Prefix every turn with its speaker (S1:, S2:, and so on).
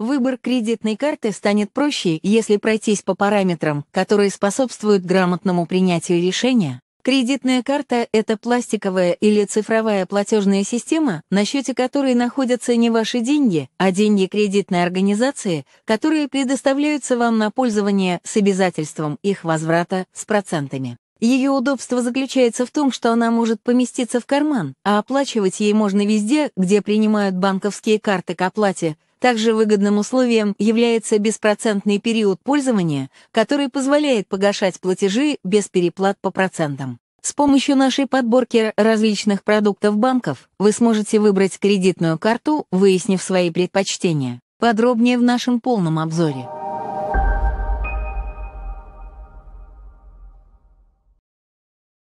S1: Выбор кредитной карты станет проще, если пройтись по параметрам, которые способствуют грамотному принятию решения. Кредитная карта — это пластиковая или цифровая платежная система, на счете которой находятся не ваши деньги, а деньги кредитной организации, которые предоставляются вам на пользование с обязательством их возврата с процентами. Ее удобство заключается в том, что она может поместиться в карман, а оплачивать ей можно везде, где принимают банковские карты к оплате — также выгодным условием является беспроцентный период пользования, который позволяет погашать платежи без переплат по процентам. С помощью нашей подборки различных продуктов банков вы сможете выбрать кредитную карту, выяснив свои предпочтения. Подробнее в нашем полном обзоре.